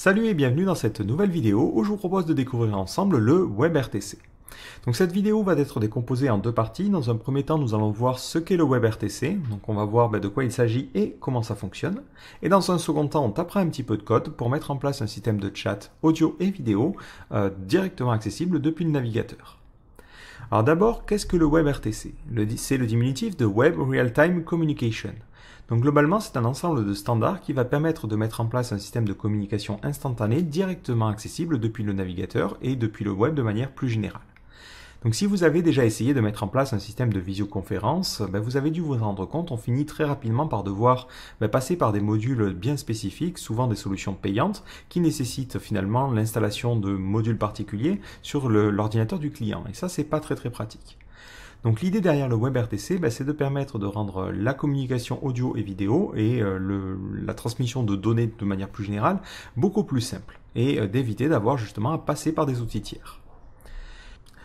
Salut et bienvenue dans cette nouvelle vidéo où je vous propose de découvrir ensemble le WebRTC. Donc cette vidéo va être décomposée en deux parties. Dans un premier temps, nous allons voir ce qu'est le WebRTC. Donc on va voir ben, de quoi il s'agit et comment ça fonctionne. Et dans un second temps, on tapera un petit peu de code pour mettre en place un système de chat audio et vidéo euh, directement accessible depuis le navigateur. Alors d'abord, qu'est-ce que le WebRTC C'est le diminutif de Web Real-Time Communication. Donc globalement, c'est un ensemble de standards qui va permettre de mettre en place un système de communication instantanée directement accessible depuis le navigateur et depuis le web de manière plus générale. Donc si vous avez déjà essayé de mettre en place un système de visioconférence, ben, vous avez dû vous rendre compte, on finit très rapidement par devoir ben, passer par des modules bien spécifiques, souvent des solutions payantes, qui nécessitent finalement l'installation de modules particuliers sur l'ordinateur du client. Et ça, c'est pas très très pratique. Donc l'idée derrière le WebRTC, bah, c'est de permettre de rendre la communication audio et vidéo et euh, la transmission de données de manière plus générale beaucoup plus simple et euh, d'éviter d'avoir justement à passer par des outils tiers.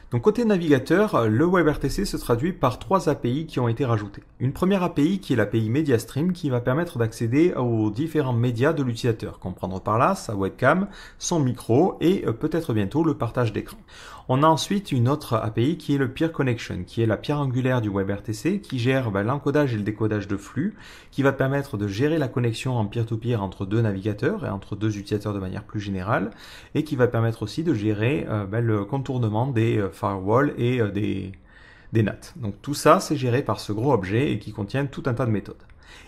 Donc côté navigateur, euh, le WebRTC se traduit par trois API qui ont été rajoutées. Une première API qui est l'API MediaStream qui va permettre d'accéder aux différents médias de l'utilisateur, comprendre par là sa webcam, son micro et peut-être bientôt le partage d'écran. On a ensuite une autre API qui est le Peer Connection, qui est la pierre angulaire du WebRTC, qui gère ben, l'encodage et le décodage de flux, qui va permettre de gérer la connexion en peer-to-peer entre deux navigateurs et entre deux utilisateurs de manière plus générale, et qui va permettre aussi de gérer euh, ben, le contournement des euh, firewalls et euh, des, des NAT. Donc tout ça, c'est géré par ce gros objet et qui contient tout un tas de méthodes.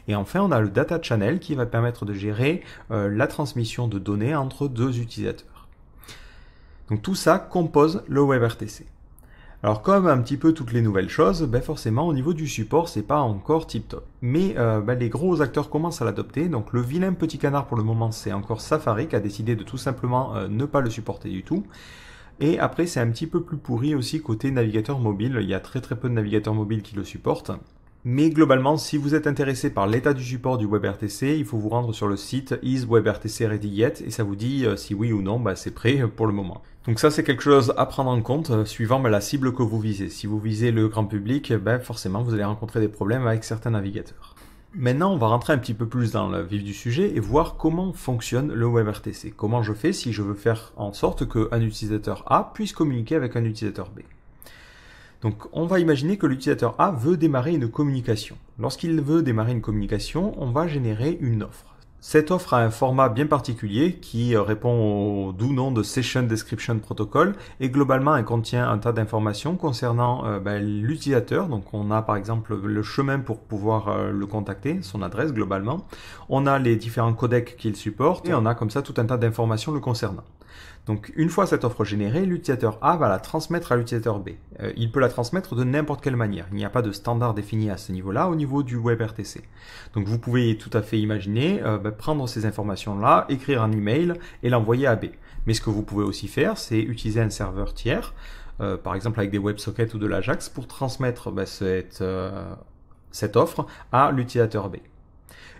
Et enfin, on a le data channel qui va permettre de gérer la transmission de données entre deux utilisateurs. Donc tout ça compose le WebRTC. Alors comme un petit peu toutes les nouvelles choses, ben forcément au niveau du support c'est pas encore tip top. Mais euh, ben les gros acteurs commencent à l'adopter, donc le vilain petit canard pour le moment c'est encore Safari qui a décidé de tout simplement euh, ne pas le supporter du tout. Et après c'est un petit peu plus pourri aussi côté navigateur mobile, il y a très très peu de navigateurs mobiles qui le supportent. Mais globalement, si vous êtes intéressé par l'état du support du WebRTC, il faut vous rendre sur le site is et ça vous dit euh, si oui ou non, ben c'est prêt pour le moment. Donc ça, c'est quelque chose à prendre en compte euh, suivant ben, la cible que vous visez. Si vous visez le grand public, eh ben, forcément, vous allez rencontrer des problèmes avec certains navigateurs. Maintenant, on va rentrer un petit peu plus dans le vif du sujet et voir comment fonctionne le WebRTC. Comment je fais si je veux faire en sorte qu'un utilisateur A puisse communiquer avec un utilisateur B. Donc on va imaginer que l'utilisateur A veut démarrer une communication. Lorsqu'il veut démarrer une communication, on va générer une offre. Cette offre a un format bien particulier qui euh, répond au doux nom de Session Description Protocol et globalement elle contient un tas d'informations concernant euh, ben, l'utilisateur. Donc on a par exemple le chemin pour pouvoir euh, le contacter, son adresse globalement. On a les différents codecs qu'il supporte et on a comme ça tout un tas d'informations le concernant. Donc une fois cette offre générée, l'utilisateur A va la transmettre à l'utilisateur B. Euh, il peut la transmettre de n'importe quelle manière. Il n'y a pas de standard défini à ce niveau-là au niveau du WebRTC. Donc vous pouvez tout à fait imaginer euh, bah, prendre ces informations-là, écrire un email et l'envoyer à B. Mais ce que vous pouvez aussi faire, c'est utiliser un serveur tiers, euh, par exemple avec des WebSockets ou de l'Ajax, pour transmettre bah, cette, cette offre à l'utilisateur B.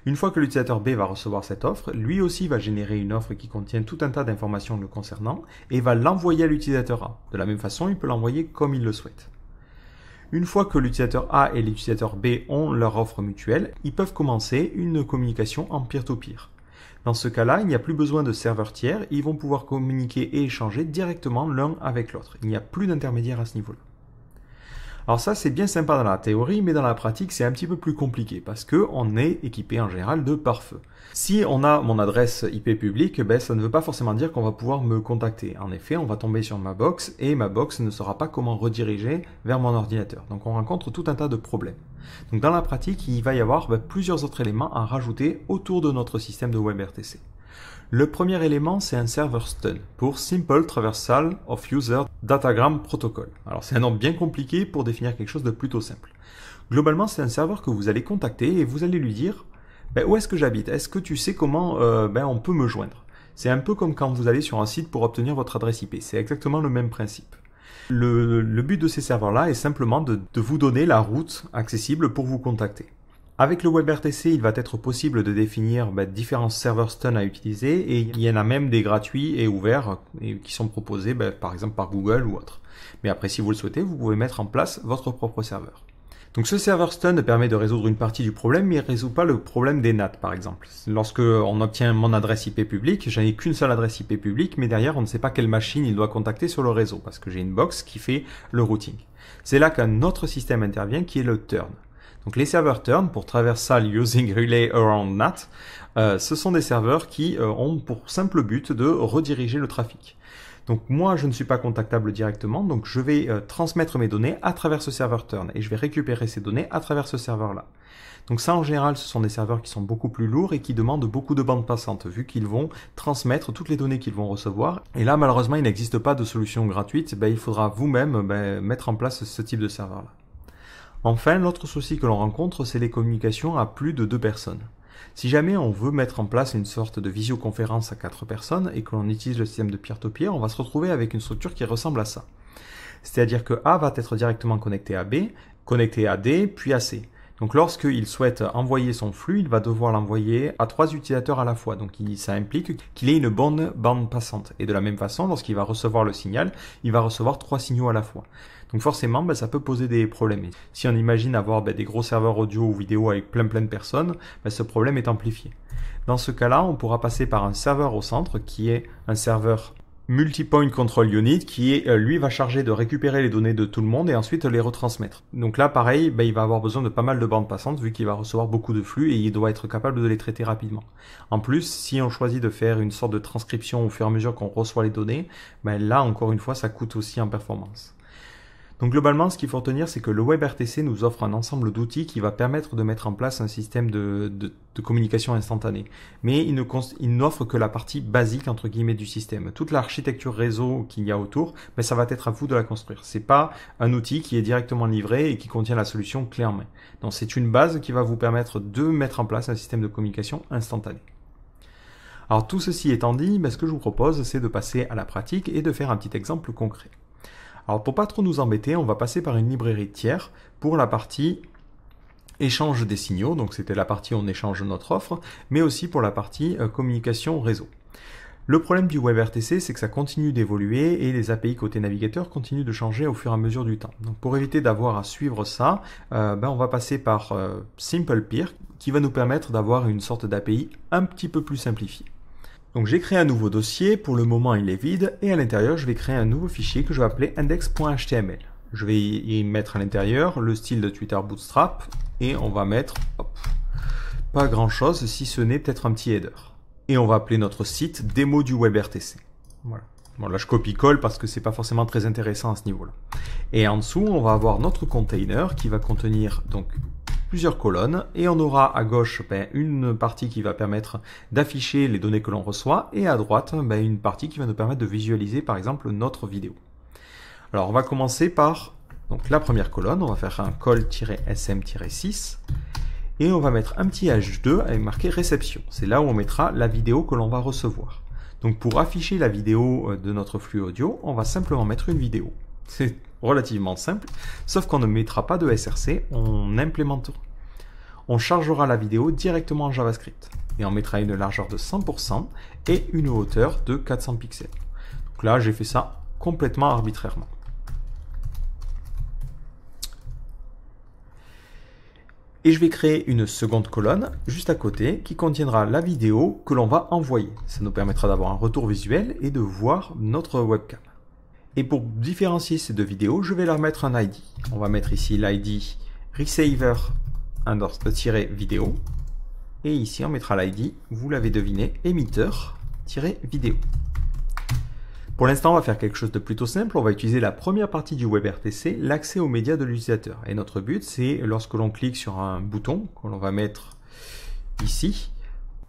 Une fois que l'utilisateur B va recevoir cette offre, lui aussi va générer une offre qui contient tout un tas d'informations le concernant et va l'envoyer à l'utilisateur A. De la même façon, il peut l'envoyer comme il le souhaite. Une fois que l'utilisateur A et l'utilisateur B ont leur offre mutuelle, ils peuvent commencer une communication en peer-to-peer. Dans ce cas-là, il n'y a plus besoin de serveurs tiers, ils vont pouvoir communiquer et échanger directement l'un avec l'autre. Il n'y a plus d'intermédiaire à ce niveau-là. Alors ça c'est bien sympa dans la théorie, mais dans la pratique c'est un petit peu plus compliqué parce que on est équipé en général de pare-feu. Si on a mon adresse IP publique, ben ça ne veut pas forcément dire qu'on va pouvoir me contacter. En effet, on va tomber sur ma box et ma box ne saura pas comment rediriger vers mon ordinateur. Donc on rencontre tout un tas de problèmes. Donc dans la pratique, il va y avoir ben, plusieurs autres éléments à rajouter autour de notre système de WebRTC. Le premier élément, c'est un server STUN pour Simple Traversal of User Datagram Protocol. Alors c'est un nom bien compliqué pour définir quelque chose de plutôt simple. Globalement, c'est un serveur que vous allez contacter et vous allez lui dire ben, où est-ce que j'habite Est-ce que tu sais comment euh, ben, on peut me joindre C'est un peu comme quand vous allez sur un site pour obtenir votre adresse IP. C'est exactement le même principe. Le, but de ces serveurs-là est simplement de vous donner la route accessible pour vous contacter. Avec le WebRTC, il va être possible de définir bah, différents serveurs stun à utiliser et il y en a même des gratuits et ouverts et qui sont proposés bah, par exemple par Google ou autre. Mais après, si vous le souhaitez, vous pouvez mettre en place votre propre serveur. Donc ce serveur stun permet de résoudre une partie du problème, mais il ne résout pas le problème des NAT par exemple. Lorsque on obtient mon adresse IP publique, j'en ai qu'une seule adresse IP publique, mais derrière on ne sait pas quelle machine il doit contacter sur le réseau, parce que j'ai une box qui fait le routing. C'est là qu'un autre système intervient qui est le turn. Donc les serveurs turn pour traversal using relay around NAT, euh, ce sont des serveurs qui euh, ont pour simple but de rediriger le trafic. Donc moi, je ne suis pas contactable directement, donc je vais euh, transmettre mes données à travers ce serveur turn et je vais récupérer ces données à travers ce serveur-là. Donc ça, en général, ce sont des serveurs qui sont beaucoup plus lourds et qui demandent beaucoup de bandes passantes, vu qu'ils vont transmettre toutes les données qu'ils vont recevoir. Et là, malheureusement, il n'existe pas de solution gratuite, ben, il faudra vous-même ben, mettre en place ce type de serveur-là. Enfin, l'autre souci que l'on rencontre, c'est les communications à plus de deux personnes. Si jamais on veut mettre en place une sorte de visioconférence à quatre personnes et que l'on utilise le système de pierre to peer on va se retrouver avec une structure qui ressemble à ça. C'est-à-dire que A va être directement connecté à B, connecté à D, puis à C. Donc lorsqu'il souhaite envoyer son flux, il va devoir l'envoyer à trois utilisateurs à la fois. Donc ça implique qu'il ait une bonne bande passante. Et de la même façon, lorsqu'il va recevoir le signal, il va recevoir trois signaux à la fois. Donc forcément, bah, ça peut poser des problèmes. si on imagine avoir bah, des gros serveurs audio ou vidéo avec plein plein de personnes, bah, ce problème est amplifié. Dans ce cas-là, on pourra passer par un serveur au centre qui est un serveur Multipoint Control Unit qui euh, lui va charger de récupérer les données de tout le monde et ensuite les retransmettre. Donc là pareil, il va avoir besoin de pas mal de bandes passantes vu qu'il va recevoir beaucoup de flux et il doit être capable de les traiter rapidement. En plus, si on choisit de faire une sorte de transcription au fur et à mesure qu'on reçoit les données, là encore une fois ça coûte aussi en performance. Donc globalement, ce qu'il faut retenir, c'est que le WebRTC nous offre un ensemble d'outils qui va permettre de mettre en place un système de, communication instantanée. Mais il, ne n'offre que la partie basique, entre guillemets, du système. Toute l'architecture réseau qu'il y a autour, ben, ça va être à vous de la construire. C'est pas un outil qui est directement livré et qui contient la solution clé en main. Donc c'est une base qui va vous permettre de mettre en place un système de communication instantanée. Alors tout ceci étant dit, ben, ce que je vous propose, c'est de passer à la pratique et de faire un petit exemple concret. Alors pour pas trop nous embêter, on va passer par une librairie tiers pour la partie échange des signaux, donc c'était la partie où on échange notre offre, mais aussi pour la partie euh, communication réseau. Le problème du WebRTC, c'est que ça continue d'évoluer et les API côté navigateur continuent de changer au fur et à mesure du temps. Donc pour éviter d'avoir à suivre ça, euh, ben, on va passer par euh, Simple SimplePeer qui va nous permettre d'avoir une sorte d'API un petit peu plus simplifiée. Donc j'ai créé un nouveau dossier, pour le moment il est vide, et à l'intérieur je vais créer un nouveau fichier que je vais appeler index.html. Je vais y mettre à l'intérieur le style de Twitter Bootstrap, et on va mettre hop, pas grand chose si ce n'est peut-être un petit header. Et on va appeler notre site démo du WebRTC. Voilà. Bon là je copie-colle parce que c'est pas forcément très intéressant à ce niveau-là. Et en dessous on va avoir notre container qui va contenir donc colonnes et on aura à gauche ben, une partie qui va permettre d'afficher les données que l'on reçoit et à droite ben, une partie qui va nous permettre de visualiser par exemple notre vidéo. Alors on va commencer par donc, la première colonne, on va faire un col-sm-6 et on va mettre un petit H2 avec marqué réception. C'est là où on mettra la vidéo que l'on va recevoir. Donc pour afficher la vidéo euh, de notre flux audio, on va simplement mettre une vidéo. C'est relativement simple, sauf qu'on ne mettra pas de SRC, on implémentera on chargera la vidéo directement en JavaScript et on mettra une largeur de 100% et une hauteur de 400 pixels. Donc là, j'ai fait ça complètement arbitrairement. Et je vais créer une seconde colonne juste à côté qui contiendra la vidéo que l'on va envoyer. Ça nous permettra d'avoir un retour visuel et de voir notre webcam. Et pour différencier ces deux vidéos, je vais leur mettre un ID. On va mettre ici l'ID receiver vidéo Et ici, on mettra l'ID, vous l'avez deviné, émetteur-vidéo. Pour l'instant, on va faire quelque chose de plutôt simple. On va utiliser la première partie du WebRTC, l'accès aux médias de l'utilisateur. Et notre but, c'est lorsque l'on clique sur un bouton que l'on va mettre ici,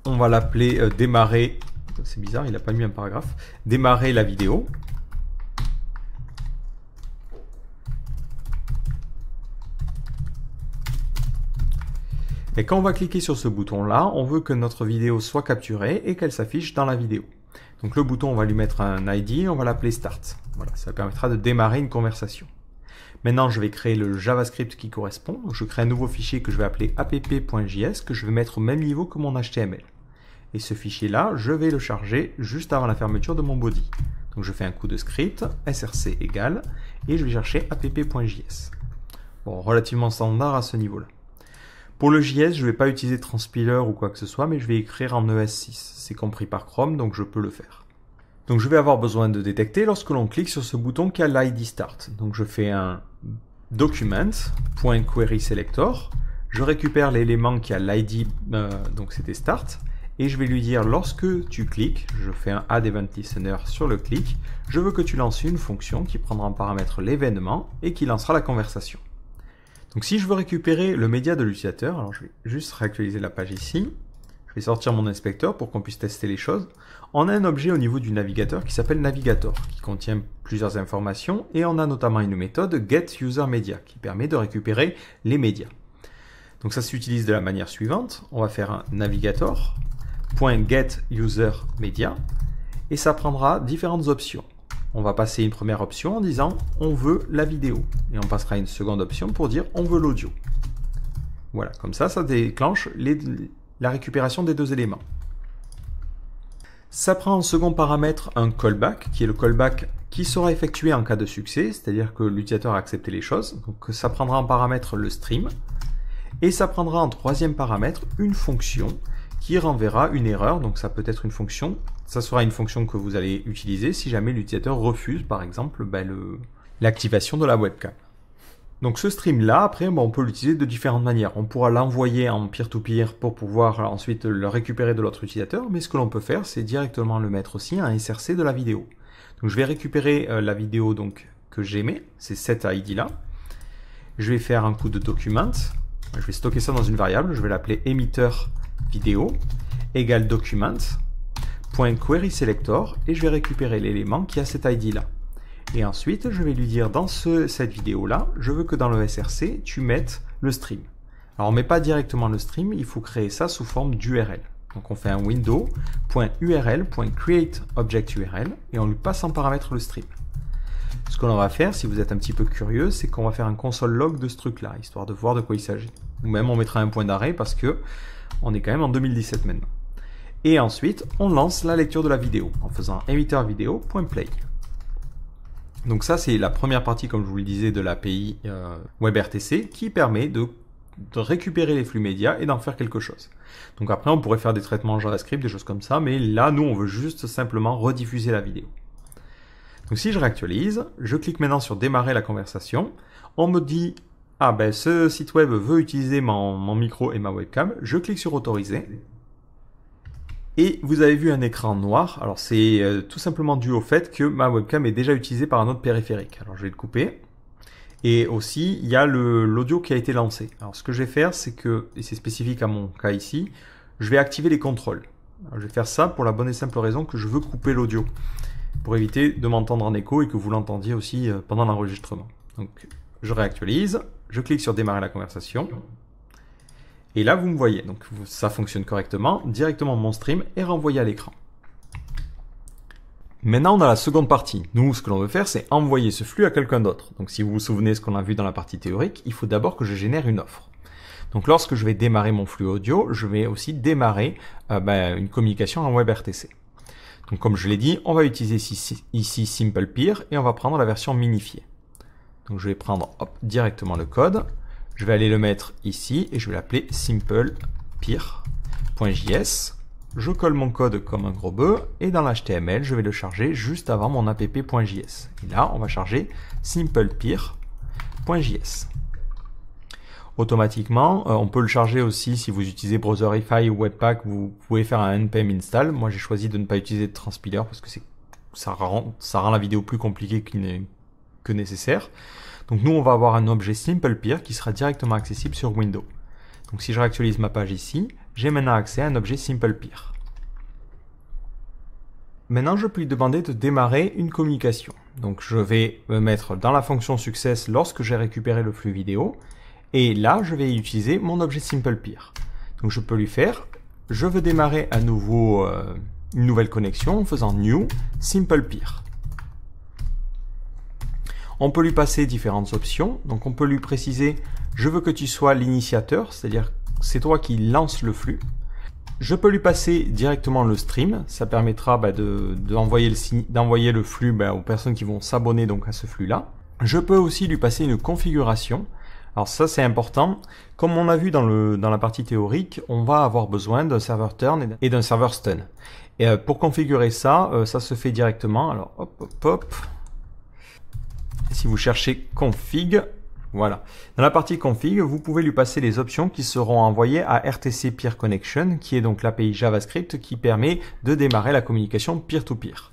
on va l'appeler euh, démarrer. C'est bizarre, il n'a pas mis un paragraphe. Démarrer la vidéo. Et quand on va cliquer sur ce bouton-là, on veut que notre vidéo soit capturée et qu'elle s'affiche dans la vidéo. Donc le bouton, on va lui mettre un ID, on va l'appeler Start. Voilà, ça permettra de démarrer une conversation. Maintenant, je vais créer le JavaScript qui correspond. Je crée un nouveau fichier que je vais appeler app.js, que je vais mettre au même niveau que mon HTML. Et ce fichier-là, je vais le charger juste avant la fermeture de mon body. Donc je fais un coup de script, src égale, et je vais chercher app.js. Bon, relativement standard à ce niveau-là. Pour le JS, je ne vais pas utiliser Transpiler ou quoi que ce soit, mais je vais écrire en ES6. C'est compris par Chrome, donc je peux le faire. Donc je vais avoir besoin de détecter lorsque l'on clique sur ce bouton qui a l'ID Start. Donc je fais un document.querySelector, je récupère l'élément qui a l'ID, euh, donc c'était Start, et je vais lui dire lorsque tu cliques, je fais un add event listener sur le clic, je veux que tu lances une fonction qui prendra en paramètre l'événement et qui lancera la conversation. Donc si je veux récupérer le média de l'utilisateur, alors je vais juste réactualiser la page ici. Je vais sortir mon inspecteur pour qu'on puisse tester les choses. On a un objet au niveau du navigateur qui s'appelle Navigator, qui contient plusieurs informations et on a notamment une méthode getUserMedia qui permet de récupérer les médias. Donc ça s'utilise de la manière suivante. On va faire un navigator.getUserMedia et ça prendra différentes options on va passer une première option en disant on veut la vidéo. Et on passera une seconde option pour dire on veut l'audio. Voilà, comme ça, ça déclenche les, la récupération des deux éléments. Ça prend en second paramètre un callback, qui est le callback qui sera effectué en cas de succès, c'est-à-dire que l'utilisateur a accepté les choses. Donc ça prendra en paramètre le stream. Et ça prendra en troisième paramètre une fonction qui renverra une erreur, donc ça peut être une fonction ça sera une fonction que vous allez utiliser si jamais l'utilisateur refuse, par exemple, ben, l'activation de la webcam. Donc ce stream-là, après, ben, on peut l'utiliser de différentes manières. On pourra l'envoyer en peer-to-peer pour pouvoir ensuite le récupérer de l'autre utilisateur, mais ce que l'on peut faire, c'est directement le mettre aussi à un SRC de la vidéo. Donc je vais récupérer euh, la vidéo donc, que j'aimais, c'est cet ID-là. Je vais faire un coup de document. Je vais stocker ça dans une variable, je vais l'appeler émetteur vidéo égale document. .querySelector et je vais récupérer l'élément qui a cet ID là. Et ensuite, je vais lui dire dans ce, cette vidéo là, je veux que dans le SRC, tu mettes le stream. Alors on ne met pas directement le stream, il faut créer ça sous forme d'URL. Donc on fait un window.url.createObjectURL et on lui passe en paramètre le stream. Ce qu'on va faire, si vous êtes un petit peu curieux, c'est qu'on va faire un console log de ce truc-là, histoire de voir de quoi il s'agit. Ou même on mettra un point d'arrêt parce que on est quand même en 2017 maintenant. Et ensuite, on lance la lecture de la vidéo en faisant point vidéo.play. Donc ça, c'est la première partie, comme je vous le disais, de l'API euh, WebRTC qui permet de, récupérer les flux médias et d'en faire quelque chose. Donc après, on pourrait faire des traitements JavaScript, des choses comme ça, mais là, nous, on veut juste simplement rediffuser la vidéo. Donc si je réactualise, je clique maintenant sur démarrer la conversation. On me dit, ah ben ce site web veut utiliser mon micro et ma webcam. Je clique sur autoriser et vous avez vu un écran noir. Alors c'est euh, tout simplement dû au fait que ma webcam est déjà utilisée par un autre périphérique. Alors je vais le couper. Et aussi, il y a l'audio qui a été lancé. Alors ce que je vais faire, c'est que, et c'est spécifique à mon cas ici, je vais activer les contrôles. je vais faire ça pour la bonne et simple raison que je veux couper l'audio, pour éviter de m'entendre en écho et que vous l'entendiez aussi euh, pendant l'enregistrement. Donc je réactualise, je clique sur démarrer la conversation. Et là, vous me voyez. Donc ça fonctionne correctement. Directement, mon stream est renvoyé à l'écran. Maintenant, on a la seconde partie. Nous, ce que l'on veut faire, c'est envoyer ce flux à quelqu'un d'autre. Donc si vous vous souvenez ce qu'on a vu dans la partie théorique, il faut d'abord que je génère une offre. Donc lorsque je vais démarrer mon flux audio, je vais aussi démarrer euh, ben, une communication en WebRTC. Donc comme je l'ai dit, on va utiliser ici, Simple Peer et on va prendre la version minifiée. Donc je vais prendre directement le code. Je vais aller le mettre ici et je vais l'appeler simplepeer.js ». Je colle mon code comme un gros bœuf et dans l'HTML, je vais le charger juste avant mon app.js. Et là, on va charger simplepeer.js. Automatiquement, euh, on peut le charger aussi si vous utilisez Browserify ou Webpack, vous pouvez faire un npm install. Moi, j'ai choisi de ne pas utiliser de transpiler parce que ça rend la vidéo plus compliquée que nécessaire. Donc nous, on va avoir un objet Simple Peer qui sera directement accessible sur Windows. Donc si je réactualise ma page ici, j'ai maintenant accès à un objet Simple Peer. Maintenant, je peux lui demander de démarrer une communication. Donc je vais me mettre dans la fonction success lorsque j'ai récupéré le flux vidéo. Et là, je vais utiliser mon objet Simple Peer. Donc je peux lui faire, je veux démarrer à nouveau euh, une nouvelle connexion en faisant new Simple Peer. On peut lui passer différentes options. Donc on peut lui préciser je veux que tu sois l'initiateur, c'est-à-dire c'est toi qui lance le flux. Je peux lui passer directement le stream, ça permettra bah, d'envoyer le, le, flux bah, aux personnes qui vont s'abonner donc à ce flux-là. Je peux aussi lui passer une configuration. Alors ça c'est important. Comme on a vu dans, le, dans la partie théorique, on va avoir besoin d'un serveur turn et d'un serveur stun. Et euh, pour configurer ça, euh, ça se fait directement. Alors hop hop hop, si vous cherchez config, voilà. Dans la partie config, vous pouvez lui passer les options qui seront envoyées à RTC Peer Connection, qui est donc l'API JavaScript qui permet de démarrer la communication peer-to-peer.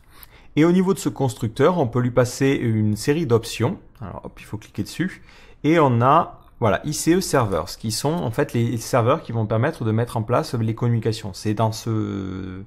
Et au niveau de ce constructeur, on peut lui passer une série d'options. Alors, hop, il faut cliquer dessus. Et on a voilà, ICE servers, qui sont en fait les serveurs qui vont permettre de mettre en place les communications. C'est dans ce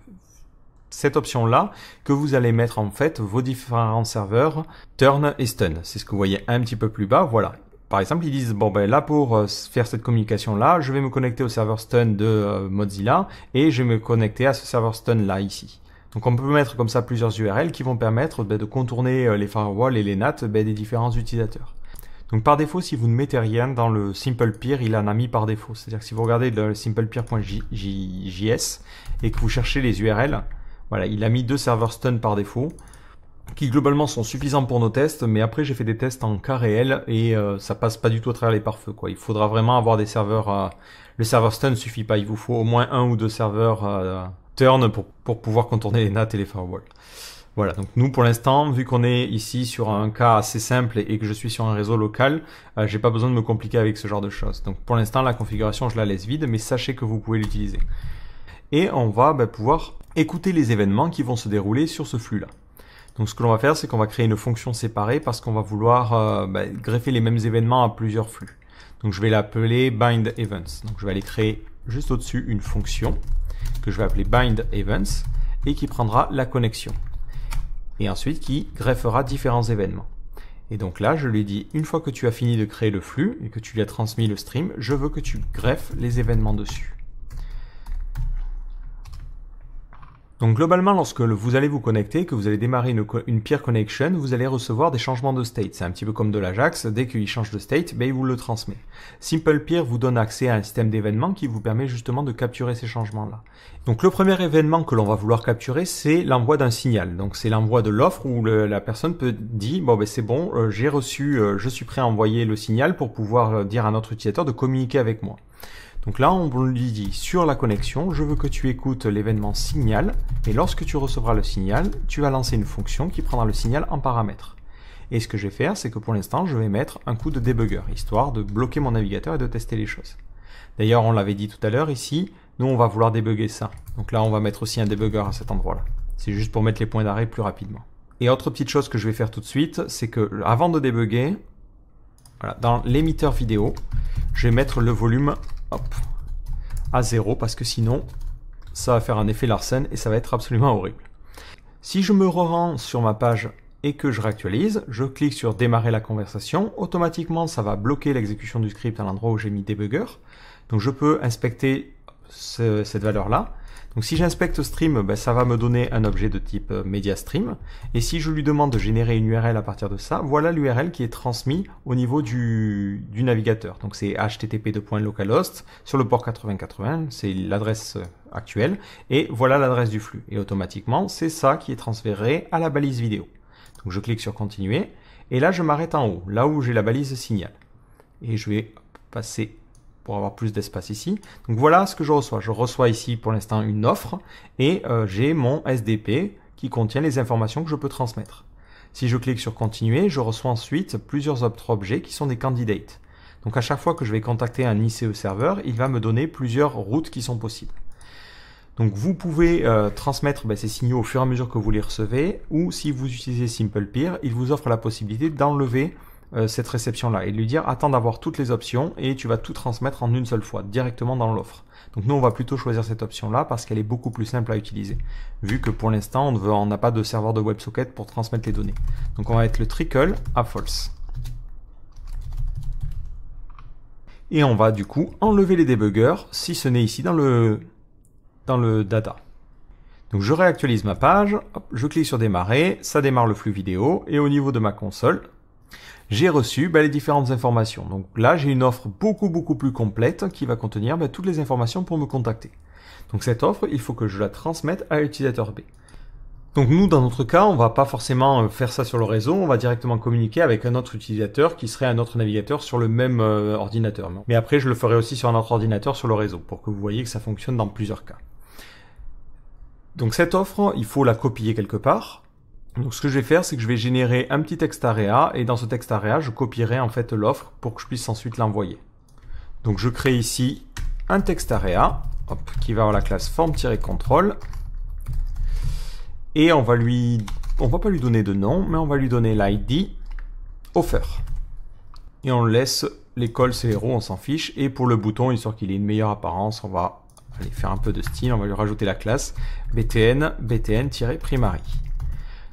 cette option-là que vous allez mettre en fait vos différents serveurs turn et stun. C'est ce que vous voyez un petit peu plus bas, voilà. Par exemple, ils disent, bon ben là pour euh, faire cette communication-là, je vais me connecter au serveur stun de euh, Mozilla et je vais me connecter à ce serveur stun-là ici. Donc on peut mettre comme ça plusieurs URL qui vont permettre ben, de contourner euh, les firewalls et les NAT ben, des différents utilisateurs. Donc par défaut, si vous ne mettez rien dans le simple SimplePeer, il en a mis par défaut. C'est-à-dire que si vous regardez le simple simplepeer.js et que vous cherchez les URL, voilà, il a mis deux serveurs stun par défaut, qui globalement sont suffisants pour nos tests, mais après j'ai fait des tests en cas réel et euh, ça passe pas du tout à travers les pare feu Quoi. Il faudra vraiment avoir des serveurs... le serveur stun suffit pas, il vous faut au moins un ou deux serveurs turn pour, pour pouvoir contourner les NAT et les firewalls. Voilà, donc nous pour l'instant, vu qu'on est ici sur un cas assez simple et que je suis sur un réseau local, euh, j'ai pas besoin de me compliquer avec ce genre de choses. Donc pour l'instant, la configuration, je la laisse vide, mais sachez que vous pouvez l'utiliser et on va ben, pouvoir écouter les événements qui vont se dérouler sur ce flux-là. Donc ce que l'on va faire, c'est qu'on va créer une fonction séparée parce qu'on va vouloir euh, ben, greffer les mêmes événements à plusieurs flux. Donc je vais l'appeler bind events. Donc je vais aller créer juste au-dessus une fonction que je vais appeler bind events et qui prendra la connexion. Et ensuite qui greffera différents événements. Et donc là, je lui dis, une fois que tu as fini de créer le flux et que tu lui as transmis le stream, je veux que tu greffes les événements dessus. Donc globalement, lorsque vous allez vous connecter, que vous allez démarrer une, peer connection, vous allez recevoir des changements de state. C'est un petit peu comme de l'Ajax, dès qu'il change de state, ben, il vous le transmet. Simple Peer vous donne accès à un système d'événements qui vous permet justement de capturer ces changements-là. Donc le premier événement que l'on va vouloir capturer, c'est l'envoi d'un signal. Donc c'est l'envoi de l'offre où la personne peut dire, bon ben c'est bon, euh, j'ai reçu, euh, je suis prêt à envoyer le signal pour pouvoir euh, dire à notre utilisateur de communiquer avec moi. Donc là, on lui dit sur la connexion, je veux que tu écoutes l'événement signal, et lorsque tu recevras le signal, tu vas lancer une fonction qui prendra le signal en paramètre. Et ce que je vais faire, c'est que pour l'instant, je vais mettre un coup de débugger, histoire de bloquer mon navigateur et de tester les choses. D'ailleurs, on l'avait dit tout à l'heure ici, nous on va vouloir débugger ça. Donc là, on va mettre aussi un débugger à cet endroit-là. C'est juste pour mettre les points d'arrêt plus rapidement. Et autre petite chose que je vais faire tout de suite, c'est que avant de débugger, dans l'émetteur vidéo, je vais mettre le volume à 0 parce que sinon ça va faire un effet Larsen et ça va être absolument horrible. Si je me rends sur ma page et que je réactualise, je clique sur démarrer la conversation, automatiquement ça va bloquer l'exécution du script à l'endroit où j'ai mis debugger. Donc je peux inspecter cette valeur là donc si j'inspecte stream, bah, ça va me donner un objet de type euh, MediaStream Et si je lui demande de générer une URL à partir de ça, voilà l'URL qui est transmise au niveau du, navigateur. Donc c'est http://localhost sur le port 8080, c'est l'adresse euh, actuelle, et voilà l'adresse du flux. Et automatiquement, c'est ça qui est transféré à la balise vidéo. Donc je clique sur continuer, et là je m'arrête en haut, là où j'ai la balise signal. Et je vais passer pour avoir plus d'espace ici. Donc voilà ce que je reçois. Je reçois ici pour l'instant une offre et euh, j'ai mon SDP qui contient les informations que je peux transmettre. Si je clique sur continuer, je reçois ensuite plusieurs autres objets qui sont des candidates. Donc à chaque fois que je vais contacter un ICE serveur, il va me donner plusieurs routes qui sont possibles. Donc vous pouvez euh, transmettre ben, ces signaux au fur et à mesure que vous les recevez, ou si vous utilisez SimplePeer, il vous offre la possibilité d'enlever euh, cette réception-là et lui dire attends d'avoir toutes les options et tu vas tout transmettre en une seule fois directement dans l'offre. Donc nous on va plutôt choisir cette option-là parce qu'elle est beaucoup plus simple à utiliser vu que pour l'instant on n'a pas de serveur de WebSocket pour transmettre les données. Donc on va mettre le trickle à false. Et on va du coup enlever les debuggers si ce n'est ici dans le, dans le data. Donc je réactualise ma page, je clique sur démarrer, ça démarre le flux vidéo et au niveau de ma console, j'ai reçu bah, les différentes informations. Donc là, j'ai une offre beaucoup beaucoup plus complète qui va contenir bah, toutes les informations pour me contacter. Donc cette offre, il faut que je la transmette à l'utilisateur B. Donc nous, dans notre cas, on va pas forcément euh, faire ça sur le réseau, on va directement communiquer avec un autre utilisateur qui serait un autre navigateur sur le même euh, ordinateur. Mais après, je le ferai aussi sur un autre ordinateur sur le réseau, pour que vous voyez que ça fonctionne dans plusieurs cas. Donc cette offre, il faut la copier quelque part. Donc ce que je vais faire, c'est que je vais générer un petit texte area et dans ce texte area, je copierai en fait l'offre pour que je puisse ensuite l'envoyer. Donc je crée ici un texte area qui va avoir la classe form-control et on va lui, on va pas lui donner de nom, mais on va lui donner l'ID offer et on laisse l'école, c'est les on s'en fiche. Et pour le bouton, il histoire qu'il ait une meilleure apparence, on va aller faire un peu de style, on va lui rajouter la classe btn, btn-primary.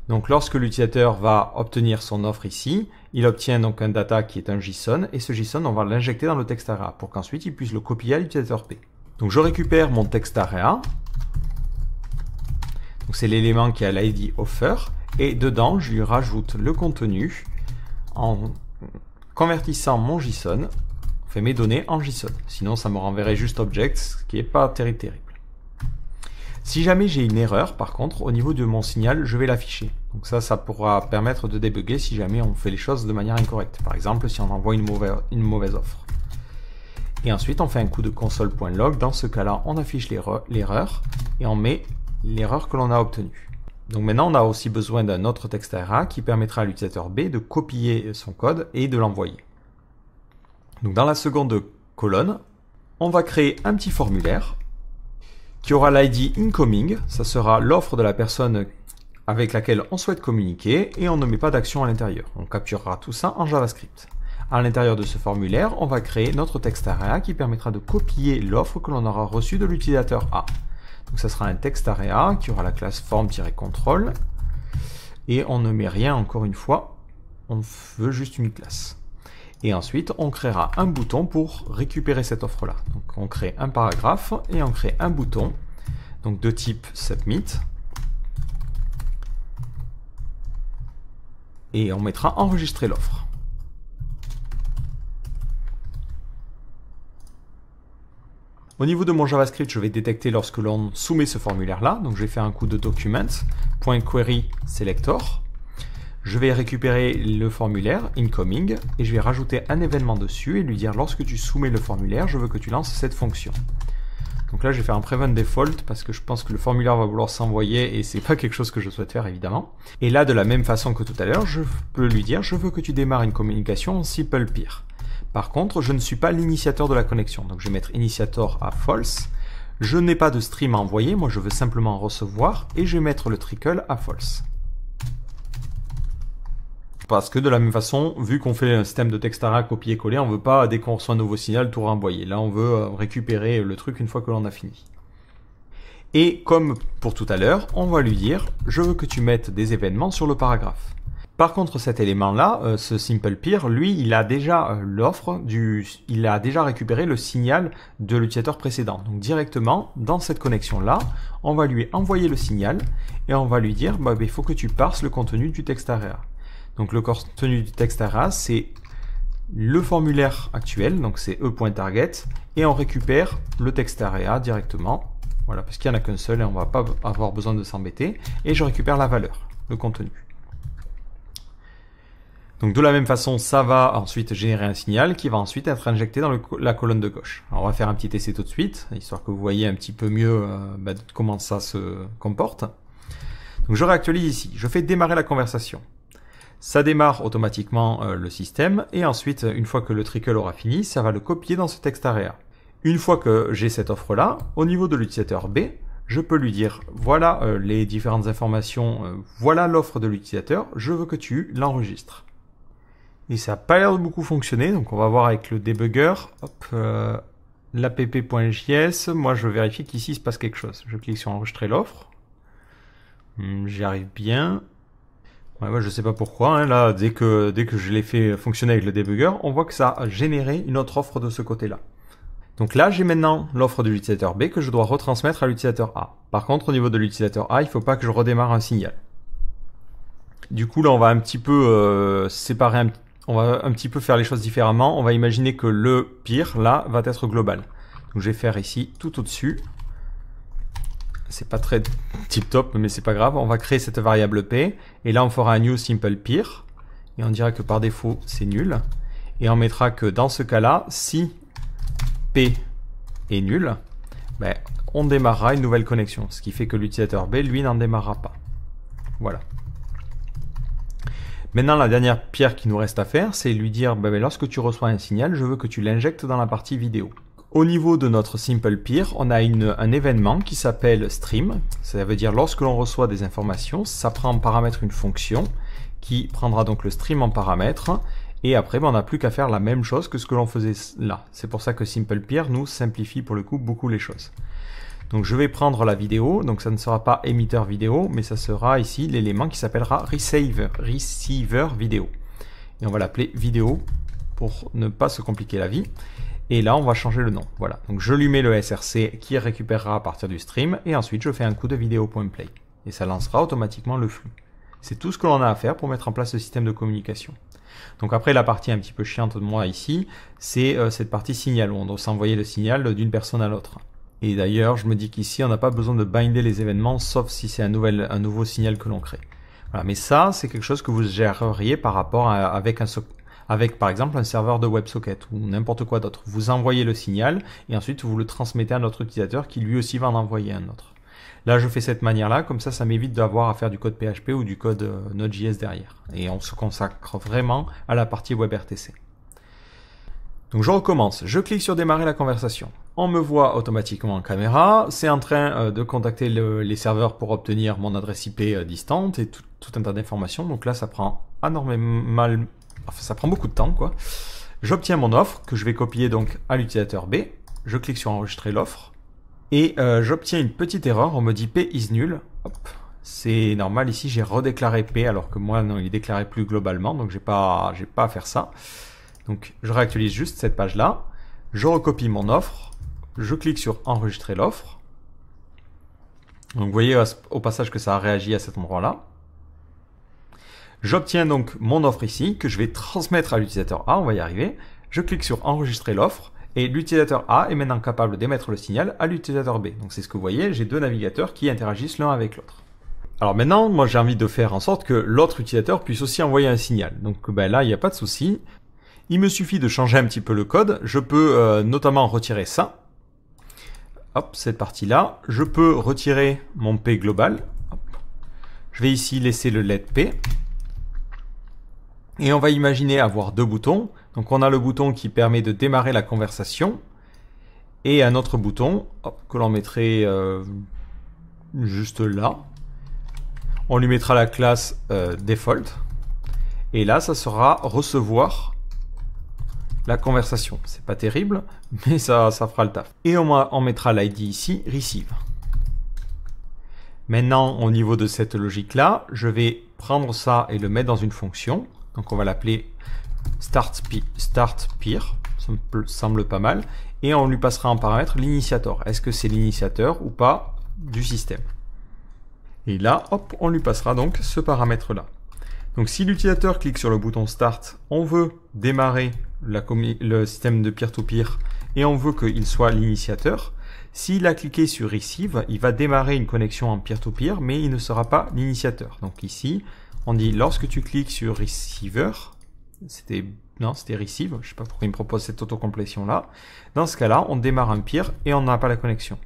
Donc lorsque l'utilisateur va obtenir son offre ici, il obtient donc un data qui est un JSON et ce JSON on va l'injecter dans le texte area pour qu'ensuite il puisse le copier à l'utilisateur P. Donc je récupère mon texte area. Donc c'est l'élément qui a l'ID offer et dedans je lui rajoute le contenu en convertissant mon JSON, fait mes données en JSON. Sinon ça me renverrait juste object, ce qui n'est pas terrible. Si jamais j'ai une erreur, par contre, au niveau de mon signal, je vais l'afficher. Donc ça, ça pourra permettre de débugger si jamais on fait les choses de manière incorrecte. Par exemple, si on envoie une mauvaise, offre. Et ensuite, on fait un coup de console.log. Dans ce cas-là, on affiche l'erreur et on met l'erreur que l'on a obtenue. Donc maintenant, on a aussi besoin d'un autre texte ARA qui permettra à l'utilisateur B de copier son code et de l'envoyer. Donc dans la seconde colonne, on va créer un petit formulaire qui aura l'ID incoming, ça sera l'offre de la personne avec laquelle on souhaite communiquer et on ne met pas d'action à l'intérieur. On capturera tout ça en JavaScript. À l'intérieur de ce formulaire, on va créer notre texte area qui permettra de copier l'offre que l'on aura reçue de l'utilisateur A. Donc ça sera un texte area qui aura la classe form-control et on ne met rien encore une fois, on veut juste une classe. Et ensuite, on créera un bouton pour récupérer cette offre-là. Donc on crée un paragraphe et on crée un bouton, donc de type submit. Et on mettra enregistrer l'offre. Au niveau de mon JavaScript, je vais détecter lorsque l'on soumet ce formulaire-là. Donc je vais faire un coup de document.querySelector. selector je vais récupérer le formulaire incoming et je vais rajouter un événement dessus et lui dire lorsque tu soumets le formulaire, je veux que tu lances cette fonction. Donc là, je vais faire un prevent default parce que je pense que le formulaire va vouloir s'envoyer et c'est pas quelque chose que je souhaite faire évidemment. Et là, de la même façon que tout à l'heure, je peux lui dire je veux que tu démarres une communication en simple peer. Par contre, je ne suis pas l'initiateur de la connexion, donc je vais mettre initiator à false. Je n'ai pas de stream à envoyer, moi je veux simplement recevoir et je vais mettre le trickle à false. Parce que de la même façon, vu qu'on fait un système de texte à copier-coller, on veut pas, dès qu'on reçoit un nouveau signal, tout renvoyer. Là, on veut euh, récupérer le truc une fois que l'on a fini. Et comme pour tout à l'heure, on va lui dire « Je veux que tu mettes des événements sur le paragraphe ». Par contre, cet élément-là, euh, ce simple peer, lui, il a déjà euh, l'offre du, il a déjà récupéré le signal de l'utilisateur précédent. Donc directement dans cette connexion-là, on va lui envoyer le signal et on va lui dire, bah, bah il faut que tu parses le contenu du texte donc le contenu du texte area, c'est le formulaire actuel, donc c'est e.target, et on récupère le texte area directement, voilà, parce qu'il n'y en a qu'un seul et on ne va pas avoir besoin de s'embêter, et je récupère la valeur, le contenu. Donc de la même façon, ça va ensuite générer un signal qui va ensuite être injecté dans la colonne de gauche. Alors on va faire un petit essai tout de suite, histoire que vous voyez un petit peu mieux euh, bah, comment ça se comporte. Donc je réactualise ici, je fais démarrer la conversation. Ça démarre automatiquement euh, le système et ensuite, euh, une fois que le trickle aura fini, ça va le copier dans ce texte arrière. Une fois que j'ai cette offre-là, au niveau de l'utilisateur B, je peux lui dire voilà euh, les différentes informations, voilà l'offre de l'utilisateur, je veux que tu l'enregistres. Et ça n'a pas l'air de beaucoup fonctionner, donc on va voir avec le debugger. Hop, l'app.js, moi je vérifie qu'ici il se passe quelque chose. Je clique sur enregistrer l'offre. Hmm, j'y arrive bien. Je moi je sais pas pourquoi. Hein, là, dès que, dès que je l'ai fait fonctionner avec le debugger, on voit que ça a généré une autre offre de ce côté-là. Donc là, j'ai maintenant l'offre de l'utilisateur B que je dois retransmettre à l'utilisateur A. Par contre, au niveau de l'utilisateur A, il faut pas que je redémarre un signal. Du coup, là, on va un petit peu euh, séparer, on va un petit peu faire les choses différemment. On va imaginer que le pire, là, va être global. Donc je vais faire ici tout au-dessus c'est pas très tip top, mais c'est pas grave. On va créer cette variable p, et là on fera un new simple peer, et on dira que par défaut c'est nul, et on mettra que dans ce cas-là, si p est nul, ben, on démarrera une nouvelle connexion, ce qui fait que l'utilisateur b, lui, n'en démarrera pas. Voilà. Maintenant, la dernière pierre qui nous reste à faire, c'est lui dire, ben, ben, lorsque tu reçois un signal, je veux que tu l'injectes dans la partie vidéo. Au niveau de notre Simple Peer, on a une, un événement qui s'appelle stream. Ça veut dire lorsque l'on reçoit des informations, ça prend en paramètre une fonction qui prendra donc le stream en paramètre. Et après, ben, on n'a plus qu'à faire la même chose que ce que l'on faisait là. C'est pour ça que Simple Peer nous simplifie pour le coup beaucoup les choses. Donc je vais prendre la vidéo, donc ça ne sera pas émetteur vidéo, mais ça sera ici l'élément qui s'appellera receiver, receiver vidéo. Et on va l'appeler vidéo pour ne pas se compliquer la vie. Et là, on va changer le nom. Voilà. Donc je lui mets le SRC qui récupérera à partir du stream. Et ensuite, je fais un coup de vidéo.play. Et ça lancera automatiquement le flux. C'est tout ce que l'on a à faire pour mettre en place ce système de communication. Donc après, la partie un petit peu chiante de moi ici, c'est euh, cette partie signal où on doit s'envoyer le signal d'une personne à l'autre. Et d'ailleurs, je me dis qu'ici, on n'a pas besoin de binder les événements, sauf si c'est un, un nouveau signal que l'on crée. Voilà, mais ça, c'est quelque chose que vous géreriez par rapport à, avec un, avec par exemple un serveur de WebSocket ou n'importe quoi d'autre. Vous envoyez le signal et ensuite vous le transmettez à notre utilisateur qui lui aussi va en envoyer un autre. Là, je fais cette manière-là, comme ça, ça m'évite d'avoir à faire du code PHP ou du code euh, Node.js derrière. Et on se consacre vraiment à la partie WebRTC. Donc je recommence, je clique sur démarrer la conversation. On me voit automatiquement en caméra, c'est en train euh, de contacter les serveurs pour obtenir mon adresse IP euh, distante et tout, un tas d'informations. Donc là, ça prend énormément, enfin, ça prend beaucoup de temps quoi. J'obtiens mon offre que je vais copier donc à l'utilisateur B. Je clique sur enregistrer l'offre et euh, j'obtiens une petite erreur. On me dit P is nul. C'est normal ici, j'ai redéclaré P alors que moi non, il est déclaré plus globalement, donc j'ai pas, j'ai pas à faire ça. Donc je réactualise juste cette page là. Je recopie mon offre. Je clique sur enregistrer l'offre. Donc vous voyez au passage que ça a réagi à cet endroit là. J'obtiens donc mon offre ici que je vais transmettre à l'utilisateur A, on va y arriver. Je clique sur enregistrer l'offre et l'utilisateur A est maintenant capable d'émettre le signal à l'utilisateur B. Donc c'est ce que vous voyez, j'ai deux navigateurs qui interagissent l'un avec l'autre. Alors maintenant, moi j'ai envie de faire en sorte que l'autre utilisateur puisse aussi envoyer un signal. Donc ben là, il n'y a pas de souci. Il me suffit de changer un petit peu le code. Je peux euh, notamment retirer ça. Hop, cette partie-là. Je peux retirer mon P global. Je vais ici laisser le LED P. Et on va imaginer avoir deux boutons. Donc on a le bouton qui permet de démarrer la conversation et un autre bouton que l'on mettrait euh, juste là. On lui mettra la classe euh, default. Et là, ça sera recevoir la conversation. C'est pas terrible, mais ça, fera le taf. Et on mettra l'ID ici, receive. Maintenant, au niveau de cette logique-là, je vais prendre ça et le mettre dans une fonction. Donc on va l'appeler start, start peer, ça me semble pas mal. Et on lui passera en paramètre l'initiateur. Est-ce que c'est l'initiateur ou pas du système Et là, hop, on lui passera donc ce paramètre-là. Donc si l'utilisateur clique sur le bouton Start, on veut démarrer le système de peer-to-peer et on veut qu'il soit l'initiateur. S'il a cliqué sur Receive, il va démarrer une connexion en peer to -peer, mais il ne sera pas l'initiateur. Donc ici, on dit lorsque tu cliques sur receiver, c'était non, c'était receive, je sais pas pourquoi il me propose cette autocomplétion là. Dans ce cas-là, on démarre un peer et on n'a pas la connexion.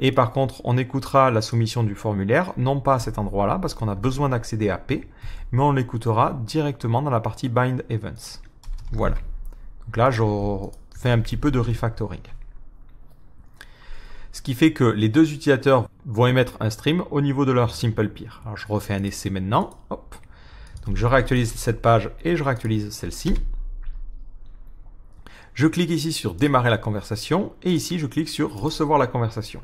Et par contre, on écoutera la soumission du formulaire, non pas à cet endroit-là, parce qu'on a besoin d'accéder à P, mais on l'écoutera directement dans la partie bind events. Voilà. Donc là, je fais un petit peu de refactoring ce qui fait que les deux utilisateurs vont émettre un stream au niveau de leur simple peer. Alors je refais un essai maintenant, Donc je réactualise cette page et je réactualise celle-ci. Je clique ici sur démarrer la conversation et ici je clique sur recevoir la conversation.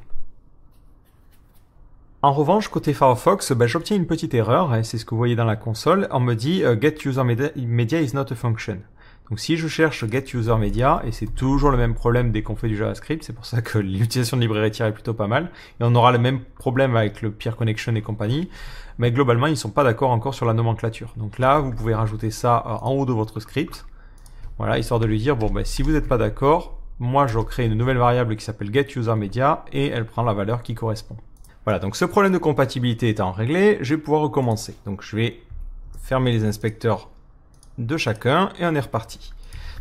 En revanche, côté Firefox, ben, j'obtiens une petite erreur, hein, c'est ce que vous voyez dans la console, on me dit euh, Get Media is not a function ». Donc si je cherche GetUserMedia, et c'est toujours le même problème dès qu'on fait du JavaScript, c'est pour ça que l'utilisation de librairie tiers est plutôt pas mal, et on aura le même problème avec le peer connection et compagnie, mais globalement ils ne sont pas d'accord encore sur la nomenclature. Donc là vous pouvez rajouter ça euh, en haut de votre script, voilà, histoire de lui dire, bon ben si vous n'êtes pas d'accord, moi je crée une nouvelle variable qui s'appelle getUserMedia et elle prend la valeur qui correspond. Voilà, donc ce problème de compatibilité étant réglé, je vais pouvoir recommencer. Donc je vais fermer les inspecteurs de chacun et on est reparti.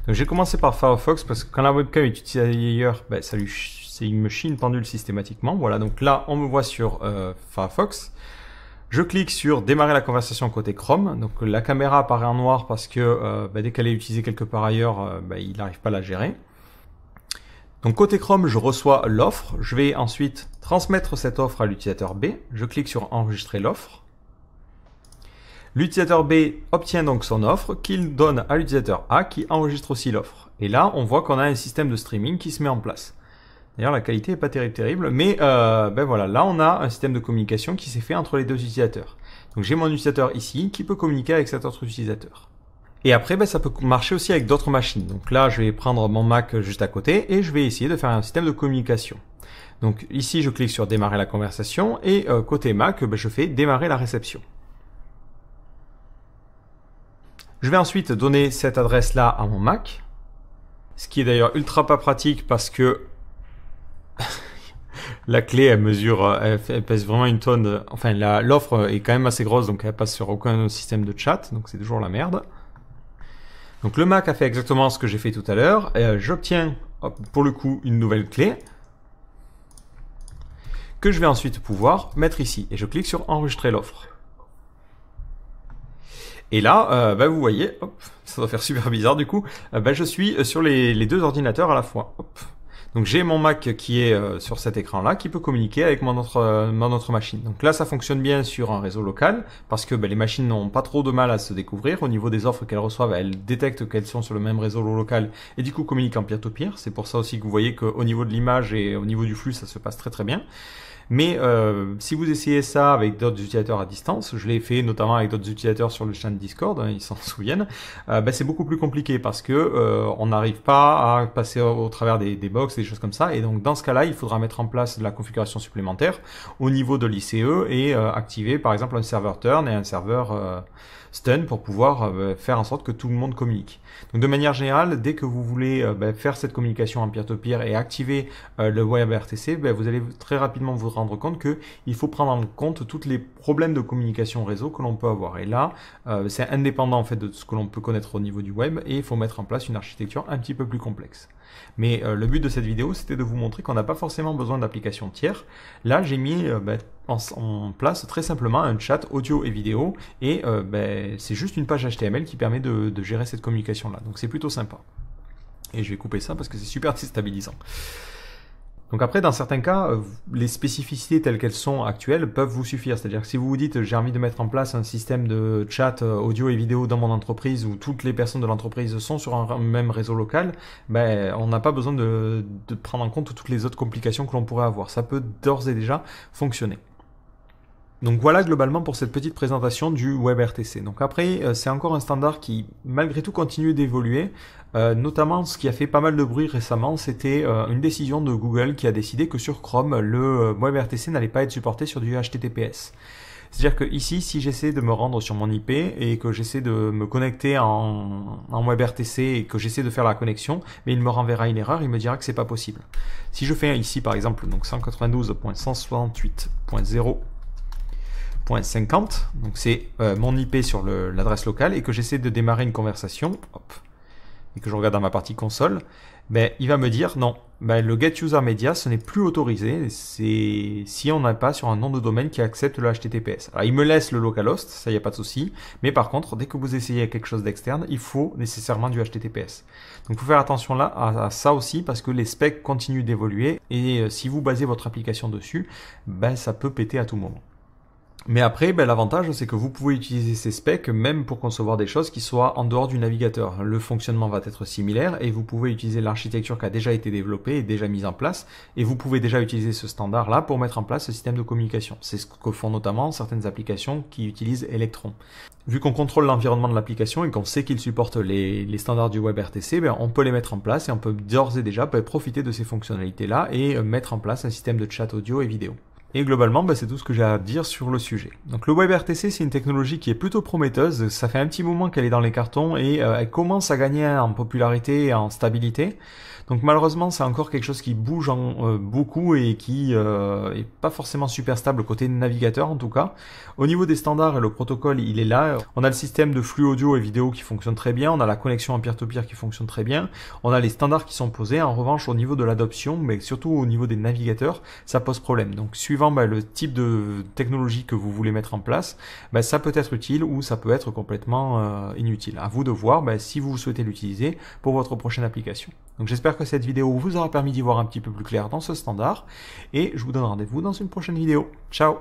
Donc j'ai commencé par Firefox parce que quand la webcam est utilisée ailleurs, ben, ça lui c'est une machine pendule systématiquement. Voilà, donc là on me voit sur euh, Firefox. Je clique sur démarrer la conversation côté Chrome. Donc la caméra apparaît en noir parce que euh, ben, dès qu'elle est utilisée quelque part ailleurs, euh, ben, il n'arrive pas à la gérer. Donc côté Chrome, je reçois l'offre. Je vais ensuite transmettre cette offre à l'utilisateur B. Je clique sur enregistrer l'offre. L'utilisateur B obtient donc son offre qu'il donne à l'utilisateur A qui enregistre aussi l'offre. Et là, on voit qu'on a un système de streaming qui se met en place. D'ailleurs, la qualité n'est pas terrible, terrible, mais euh, ben voilà, là on a un système de communication qui s'est fait entre les deux utilisateurs. Donc j'ai mon utilisateur ici qui peut communiquer avec cet autre utilisateur. Et après, ben, ça peut marcher aussi avec d'autres machines. Donc là, je vais prendre mon Mac juste à côté et je vais essayer de faire un système de communication. Donc ici, je clique sur démarrer la conversation et euh, côté Mac, ben, je fais démarrer la réception. Je vais ensuite donner cette adresse-là à mon Mac, ce qui est d'ailleurs ultra pas pratique parce que la clé, elle mesure, euh, elle, pèse vraiment une tonne. Enfin, l'offre est quand même assez grosse, donc elle passe sur aucun système de chat, donc c'est toujours la merde. Donc le Mac a fait exactement ce que j'ai fait tout à l'heure. Euh, j'obtiens, pour le coup, une nouvelle clé que je vais ensuite pouvoir mettre ici. Et je clique sur enregistrer l'offre. Et là, euh, bah, vous voyez, ça doit faire super bizarre du coup, euh, bah, je suis euh, sur les, deux ordinateurs à la fois. Donc j'ai mon Mac qui est sur cet écran-là, qui peut communiquer avec mon autre, machine. Donc là, ça fonctionne bien sur un réseau local, parce que bah, les machines n'ont pas trop de mal à se découvrir. Au niveau des offres qu'elles reçoivent, elles détectent qu'elles sont sur le même réseau local, et du coup communiquent en pire to pire C'est pour ça aussi que vous voyez qu'au niveau de l'image et au niveau du flux, ça se passe très très bien. Mais euh, si vous essayez ça avec d'autres utilisateurs à distance, je l'ai fait notamment avec d'autres utilisateurs sur le channel Discord, hein, ils s'en souviennent, euh, ben, c'est beaucoup plus compliqué parce que euh, on n'arrive pas à passer au, travers des, des, box, des choses comme ça. Et donc dans ce cas-là, il faudra mettre en place de la configuration supplémentaire au niveau de l'ICE et activer par exemple un serveur turn et un serveur stun pour pouvoir ben, faire en sorte que tout le monde communique. Donc de manière générale, dès que vous voulez ben, faire cette communication en peer-to-peer et activer le WebRTC, RTC, vous allez très rapidement vous rendre compte qu'il faut prendre en compte tous les problèmes de communication réseau que l'on peut avoir. Et là, euh, c'est indépendant en fait de ce que l'on peut connaître au niveau du web et il faut mettre en place une architecture un petit peu plus complexe. Mais euh, le but de cette vidéo, c'était de vous montrer qu'on n'a pas forcément besoin d'applications tiers. Là, j'ai mis euh, ben, en, place très simplement un chat audio et vidéo et ben c'est juste une page HTML qui permet de, de gérer cette communication-là. Donc c'est plutôt sympa. Et je vais couper ça parce que c'est super déstabilisant. Donc après, dans certains cas, euh, les spécificités telles qu'elles sont actuelles peuvent vous suffire. C'est-à-dire que si vous vous dites j'ai envie de mettre en place un système de chat euh, audio et vidéo dans mon entreprise où toutes les personnes de l'entreprise sont sur un même réseau local, ben, on n'a pas besoin de, de prendre en compte toutes les autres complications que l'on pourrait avoir. Ça peut d'ores et déjà fonctionner. Donc voilà globalement pour cette petite présentation du WebRTC. Donc après, euh, c'est encore un standard qui malgré tout continue d'évoluer. Euh, notamment, ce qui a fait pas mal de bruit récemment, c'était euh, une décision de Google qui a décidé que sur Chrome, le WebRTC n'allait pas être supporté sur du HTTPS. C'est-à-dire que ici, si j'essaie de me rendre sur mon IP et que j'essaie de me connecter en, en WebRTC et que j'essaie de faire la connexion, mais il me renverra une erreur, il me dira que c'est pas possible. Si je fais ici par exemple donc 192.168.0 .50, donc c'est euh, mon IP sur l'adresse locale, et que j'essaie de démarrer une conversation, hop, et que je regarde dans ma partie console, ben, il va me dire non, ben, le get user media ce n'est plus autorisé c'est si on n'a pas sur un nom de domaine qui accepte le HTTPS. Alors il me laisse le localhost, ça y a pas de souci, mais par contre dès que vous essayez quelque chose d'externe, il faut nécessairement du HTTPS. Donc faut faire attention là à, ça aussi parce que les specs continuent d'évoluer et euh, si vous basez votre application dessus, ben ça peut péter à tout moment. Mais après, ben, l'avantage, c'est que vous pouvez utiliser ces specs même pour concevoir des choses qui soient en dehors du navigateur. Le fonctionnement va être similaire et vous pouvez utiliser l'architecture qui a déjà été développée et déjà mise en place. Et vous pouvez déjà utiliser ce standard-là pour mettre en place ce système de communication. C'est ce que font notamment certaines applications qui utilisent Electron. Vu qu'on contrôle l'environnement de l'application et qu'on sait qu'il supporte les, standards du WebRTC, ben, on peut les mettre en place et on peut d'ores et déjà ben, profiter de ces fonctionnalités-là et euh, mettre en place un système de chat audio et vidéo. Et globalement, bah, c'est tout ce que j'ai à dire sur le sujet. Donc le WebRTC, c'est une technologie qui est plutôt prometteuse. Ça fait un petit moment qu'elle est dans les cartons et euh, elle commence à gagner en popularité et en stabilité. Donc malheureusement, c'est encore quelque chose qui bouge euh, beaucoup et qui euh, est pas forcément super stable côté navigateur en tout cas. Au niveau des standards et le protocole, il est là. On a le système de flux audio et vidéo qui fonctionne très bien. On a la connexion en peer-to-peer qui fonctionne très bien. On a les standards qui sont posés. En revanche, au niveau de l'adoption, mais surtout au niveau des navigateurs, ça pose problème. Donc suivant bah, le type de technologie que vous voulez mettre en place, bah, ça peut être utile ou ça peut être complètement euh, inutile. À vous de voir bah, si vous souhaitez l'utiliser pour votre prochaine application. Donc j'espère que cette vidéo vous aura permis d'y voir un petit peu plus clair dans ce standard. Et je vous donne rendez-vous dans une prochaine vidéo. Ciao